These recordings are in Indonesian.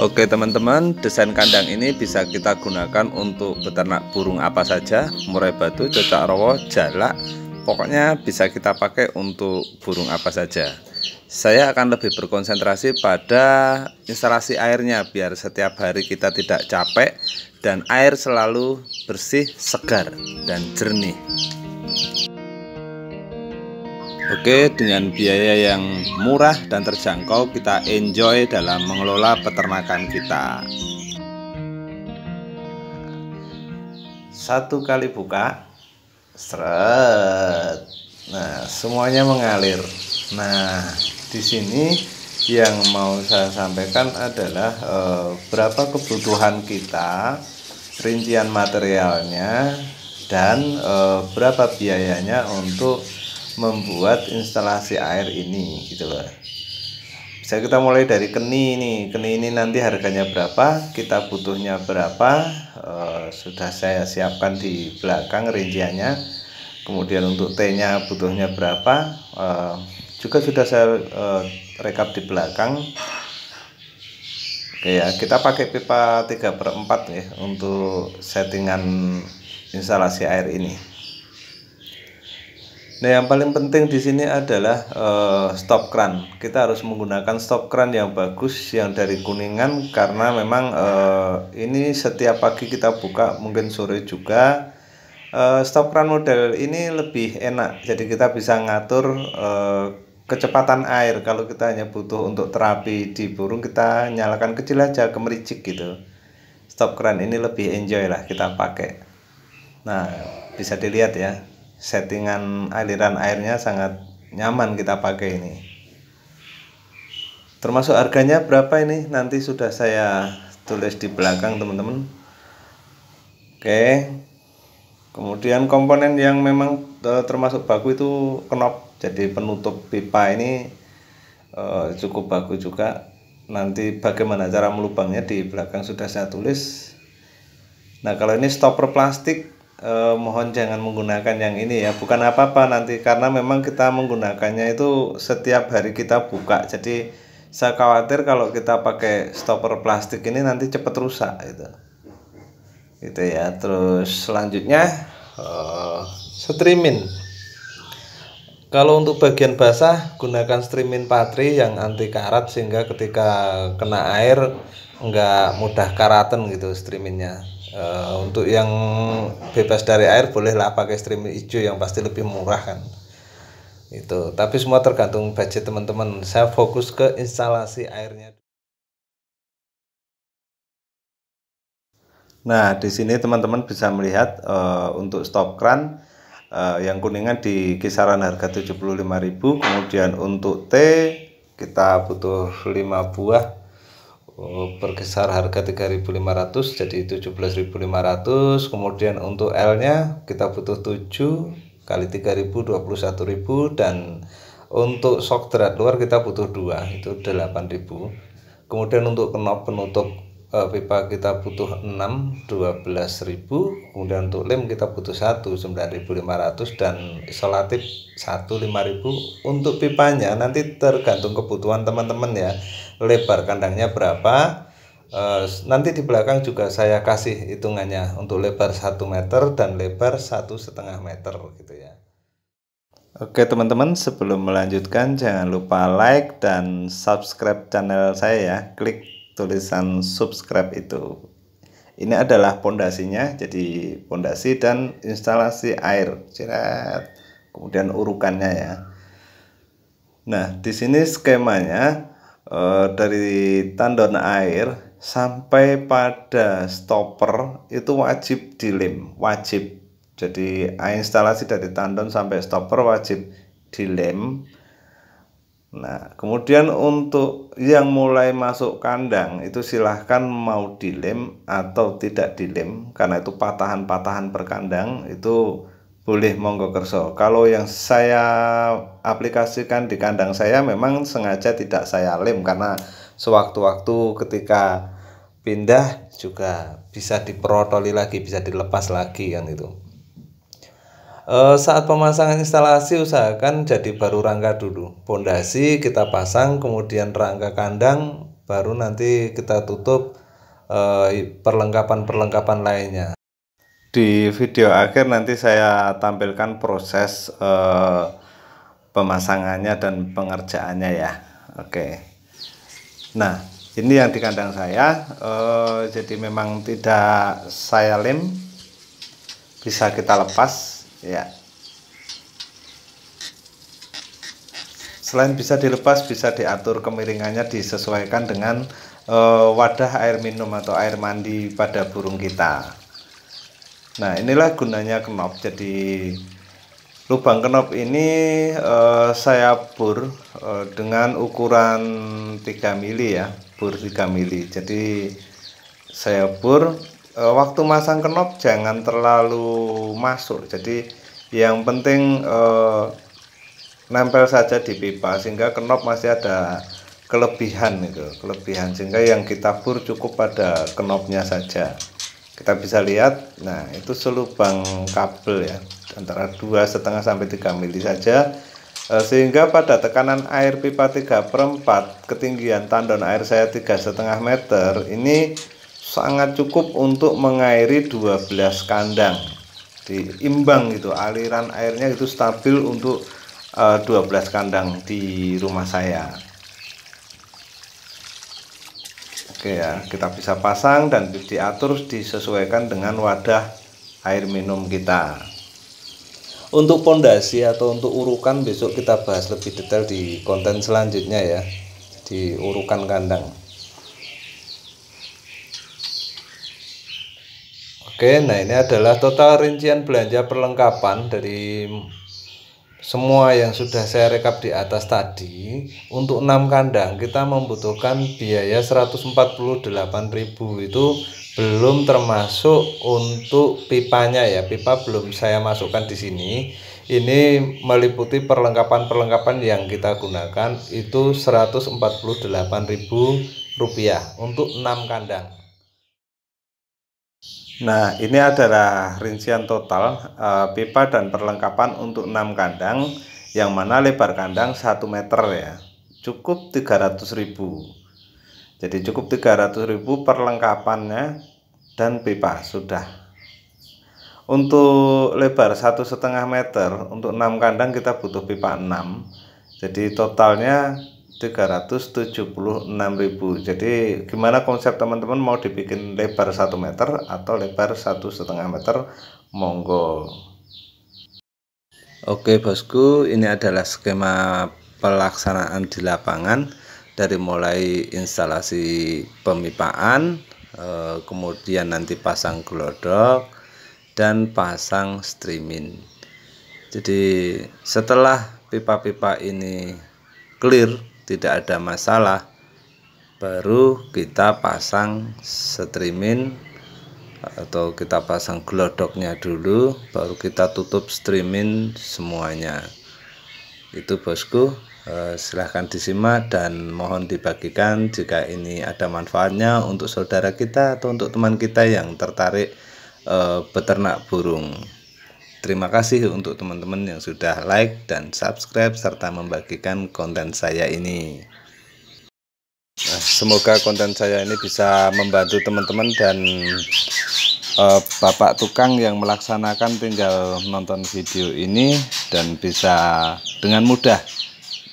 Oke teman-teman, desain kandang ini bisa kita gunakan untuk beternak burung apa saja, murai batu, cocok rowo, jalak, pokoknya bisa kita pakai untuk burung apa saja. Saya akan lebih berkonsentrasi pada instalasi airnya biar setiap hari kita tidak capek dan air selalu bersih, segar, dan jernih. Oke, dengan biaya yang murah dan terjangkau kita enjoy dalam mengelola peternakan kita. Satu kali buka, seret. Nah, semuanya mengalir. Nah, di sini yang mau saya sampaikan adalah e, berapa kebutuhan kita, rincian materialnya, dan e, berapa biayanya untuk membuat instalasi air ini gitu loh bisa kita mulai dari keni ini keni ini nanti harganya berapa kita butuhnya berapa e, sudah saya siapkan di belakang rinciannya kemudian untuk T butuhnya berapa e, juga sudah saya e, rekap di belakang Oke ya, kita pakai pipa 3 per 4 ya untuk settingan instalasi air ini. Nah, yang paling penting di sini adalah uh, stop kran. Kita harus menggunakan stop kran yang bagus yang dari kuningan karena memang uh, ini setiap pagi kita buka, mungkin sore juga. Uh, stop kran model ini lebih enak. Jadi kita bisa ngatur uh, kecepatan air. Kalau kita hanya butuh untuk terapi di burung, kita nyalakan kecil aja kemericik gitu. Stop kran ini lebih enjoy lah kita pakai. Nah, bisa dilihat ya settingan aliran airnya sangat nyaman kita pakai ini termasuk harganya berapa ini nanti sudah saya tulis di belakang teman-teman oke kemudian komponen yang memang eh, termasuk baku itu kenop jadi penutup pipa ini eh, cukup bagus juga nanti bagaimana cara melubangnya di belakang sudah saya tulis nah kalau ini stopper plastik eh, mohon jangan menggunakan yang ini ya bukan apa-apa nanti karena memang kita menggunakannya itu setiap hari kita buka jadi saya khawatir kalau kita pakai stopper plastik ini nanti cepat rusak itu gitu ya terus selanjutnya uh, eh, streamin kalau untuk bagian basah gunakan streamin patri yang anti karat sehingga ketika kena air nggak mudah karaten gitu streamingnya uh, untuk yang bebas dari air bolehlah pakai streaming hijau yang pasti lebih murah kan itu tapi semua tergantung budget teman-teman saya fokus ke instalasi airnya nah di sini teman-teman bisa melihat uh, untuk stop kran uh, eh, yang kuningan di kisaran harga 75.000 kemudian untuk T kita butuh 5 buah Oh, berkisar harga 3.500 jadi 17.500 kemudian untuk L nya kita butuh 7 kali 3.000 21.000 dan untuk shock drat luar kita butuh 2 itu 8.000 kemudian untuk knob penutup uh, pipa kita butuh 6 12.000 kemudian untuk lem kita butuh 1 9.500 dan isolatif 1 5.000 untuk pipanya nanti tergantung kebutuhan teman-teman ya lebar kandangnya berapa e, nanti di belakang juga saya kasih hitungannya untuk lebar 1 meter dan lebar satu setengah meter gitu ya Oke teman-teman sebelum melanjutkan jangan lupa like dan subscribe channel saya ya klik tulisan subscribe itu ini adalah pondasinya jadi pondasi dan instalasi air jerat kemudian urukannya ya Nah, di sini skemanya Eh, dari tandon air sampai pada stopper itu wajib dilem, wajib. Jadi instalasi dari tandon sampai stopper wajib dilem. Nah, kemudian untuk yang mulai masuk kandang itu silahkan mau dilem atau tidak dilem karena itu patahan-patahan perkandang itu boleh monggo kerso. Kalau yang saya aplikasikan di kandang saya memang sengaja tidak saya lem karena sewaktu-waktu ketika pindah juga bisa diperotoli lagi, bisa dilepas lagi kan itu. E, saat pemasangan instalasi usahakan jadi baru rangka dulu. Pondasi kita pasang, kemudian rangka kandang, baru nanti kita tutup eh, perlengkapan-perlengkapan lainnya. Di video akhir nanti saya tampilkan proses eh, pemasangannya dan pengerjaannya ya. Oke. Nah, ini yang di kandang saya. Eh, jadi memang tidak saya lem, bisa kita lepas ya. Selain bisa dilepas, bisa diatur kemiringannya disesuaikan dengan eh, wadah air minum atau air mandi pada burung kita. Nah, inilah gunanya knob. Jadi lubang knob ini uh, saya bur uh, dengan ukuran 3 mili ya, bur 3 mili. Jadi saya bur uh, waktu masang knob jangan terlalu masuk. Jadi yang penting uh, nempel saja di pipa sehingga knob masih ada kelebihan itu, kelebihan sehingga yang kita bur cukup pada kenopnya saja kita bisa lihat nah itu selubang kabel ya antara dua setengah sampai 3 mili saja eh, sehingga pada tekanan air pipa 3 per 4 ketinggian tandon air saya tiga setengah meter ini sangat cukup untuk mengairi 12 kandang diimbang gitu aliran airnya itu stabil untuk eh, dua 12 kandang di rumah saya Oke ya, kita bisa pasang dan diatur disesuaikan dengan wadah air minum kita. Untuk pondasi atau untuk urukan besok kita bahas lebih detail di konten selanjutnya ya, di urukan kandang. Oke, nah ini adalah total rincian belanja perlengkapan dari semua yang sudah saya rekap di atas tadi untuk 6 kandang kita membutuhkan biaya 148.000 itu belum termasuk untuk pipanya ya pipa belum saya masukkan di sini ini meliputi perlengkapan-perlengkapan yang kita gunakan itu 148.000 rupiah untuk 6 kandang Nah, ini adalah rincian total uh, pipa dan perlengkapan untuk 6 kandang yang mana lebar kandang 1 meter ya. Cukup ribu Jadi cukup ribu perlengkapannya dan pipa sudah. Untuk lebar satu setengah meter untuk 6 kandang kita butuh pipa 6. Jadi totalnya 376.000 jadi gimana konsep teman-teman mau dibikin lebar 1 meter atau lebar satu setengah meter monggo Oke bosku ini adalah skema pelaksanaan di lapangan dari mulai instalasi pemipaan eh, kemudian nanti pasang gelodok dan pasang streaming jadi setelah pipa-pipa ini clear tidak ada masalah baru kita pasang streaming atau kita pasang glodoknya dulu baru kita tutup streaming semuanya itu bosku eh, silahkan disimak dan mohon dibagikan jika ini ada manfaatnya untuk saudara kita atau untuk teman kita yang tertarik eh, beternak burung Terima kasih untuk teman-teman yang sudah like dan subscribe serta membagikan konten saya ini. Nah, semoga konten saya ini bisa membantu teman-teman dan uh, bapak tukang yang melaksanakan tinggal nonton video ini dan bisa dengan mudah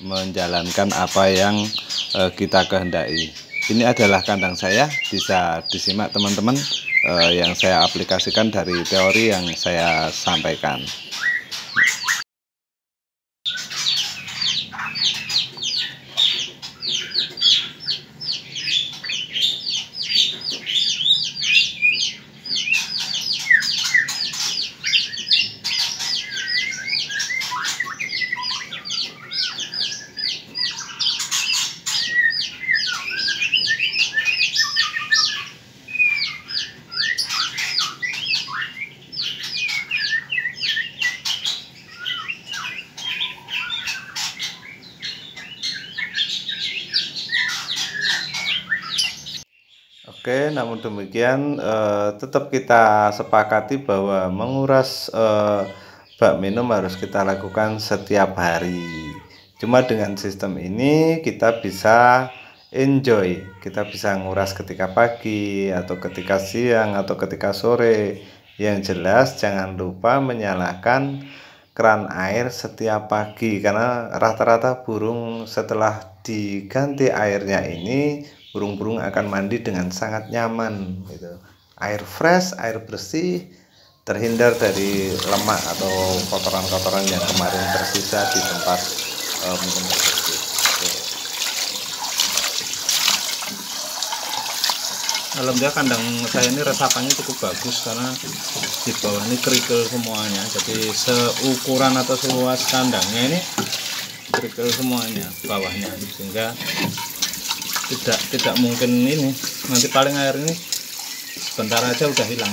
menjalankan apa yang uh, kita kehendaki. Ini adalah kandang saya, bisa disimak teman-teman. Eh, yang saya aplikasikan dari teori yang saya sampaikan. Oke, namun demikian eh, tetap kita sepakati bahwa menguras eh, bak minum harus kita lakukan setiap hari. Cuma dengan sistem ini kita bisa enjoy, kita bisa nguras ketika pagi atau ketika siang atau ketika sore. Yang jelas jangan lupa menyalakan keran air setiap pagi karena rata-rata burung setelah diganti airnya ini burung-burung akan mandi dengan sangat nyaman gitu air fresh air bersih terhindar dari lemak atau kotoran-kotoran yang kemarin tersisa di tempat eh, um, Alhamdulillah kandang saya ini resapannya cukup bagus karena di bawah ini kerikil semuanya. Jadi seukuran atau seluas kandangnya ini kerikil semuanya bawahnya sehingga tidak tidak mungkin ini nanti paling air ini sebentar aja udah hilang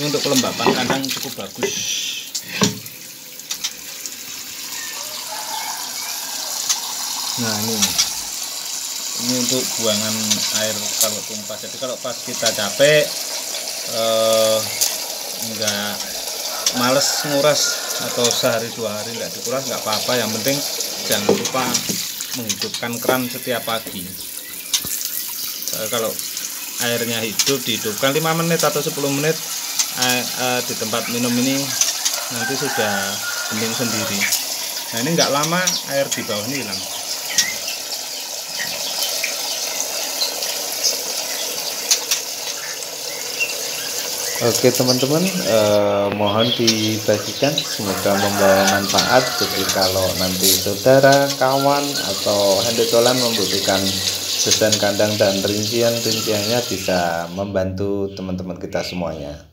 ini untuk kelembapan kandang cukup bagus nah ini ini untuk buangan air kalau tumpah jadi kalau pas kita capek eh, enggak males nguras atau sehari dua hari enggak dikuras enggak apa-apa yang penting jangan lupa menghidupkan keran setiap pagi eh, kalau airnya hidup dihidupkan 5 menit atau 10 menit uh, di tempat minum ini nanti sudah bening sendiri nah ini enggak lama air di bawah ini hilang Oke teman-teman, eh, mohon dibagikan semoga membawa manfaat. Jadi kalau nanti saudara, kawan atau handotolan membutuhkan desain kandang dan rincian-rinciannya bisa membantu teman-teman kita semuanya.